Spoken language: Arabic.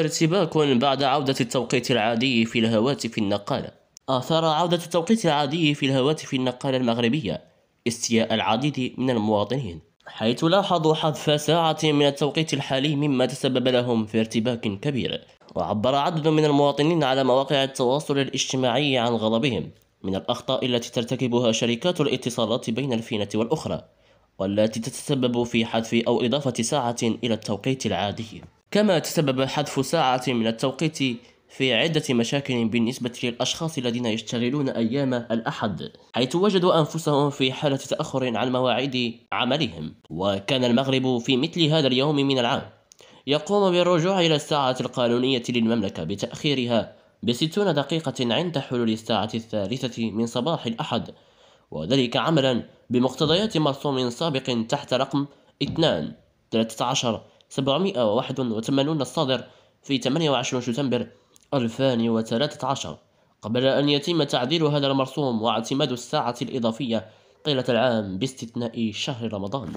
ارتباك بعد عودة التوقيت العادي في الهواتف النقالة أثار عودة التوقيت العادي في الهواتف النقالة المغربية استياء العديد من المواطنين حيث لاحظوا حذف ساعة من التوقيت الحالي مما تسبب لهم في ارتباك كبير وعبر عدد من المواطنين على مواقع التواصل الاجتماعي عن غضبهم من الأخطاء التي ترتكبها شركات الاتصالات بين الفينة والأخرى والتي تتسبب في حذف أو إضافة ساعة إلى التوقيت العادي كما تسبب حذف ساعة من التوقيت في عدة مشاكل بالنسبة للأشخاص الذين يشتغلون أيام الأحد حيث وجدوا أنفسهم في حالة تأخر عن مواعيد عملهم وكان المغرب في مثل هذا اليوم من العام يقوم بالرجوع إلى الساعة القانونية للمملكة بتأخيرها بستون دقيقة عند حلول الساعة الثالثة من صباح الأحد وذلك عملا بمقتضيات مرسوم سابق تحت رقم 2 13 781 الصادر في 28 شتنبر 2013 قبل أن يتم تعديل هذا المرسوم واعتماد الساعة الإضافية طيلة العام باستثناء شهر رمضان